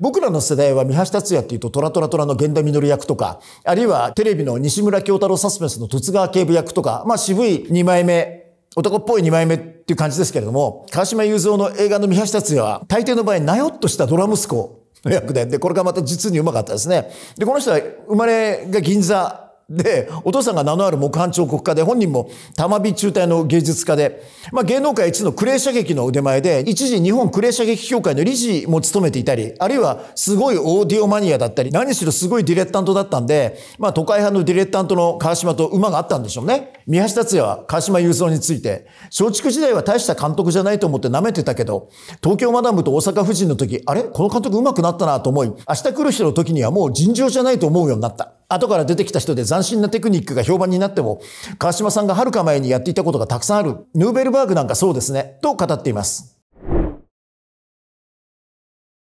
僕らの世代は三橋達也っていうとトラトラトラの源田実役とか、あるいはテレビの西村京太郎サスペンスの十津川警部役とか、まあ渋い2枚目、男っぽい2枚目っていう感じですけれども、川島雄三の映画の三橋達也は、大抵の場合、なよっとしたドラ息子の役で、で、これがまた実にうまかったですね。で、この人は生まれが銀座で、お父さんが名のある木版彫刻家で、本人も玉美中隊の芸術家で、まあ、芸能界一のクレー射撃の腕前で、一時日本クレー射撃協会の理事も務めていたり、あるいはすごいオーディオマニアだったり、何しろすごいディレクタントだったんで、まあ、都会派のディレクタントの川島と馬があったんでしょうね。宮下達也は川島雄三について、松竹時代は大した監督じゃないと思って舐めてたけど、東京マダムと大阪夫人の時、あれこの監督上手くなったなと思い、明日来る人の時にはもう尋常じゃないと思うようになった。後から出てきた人で斬新なテクニックが評判になっても、川島さんがはるか前にやっていたことがたくさんある、ヌーベルバーグなんかそうですね、と語っています。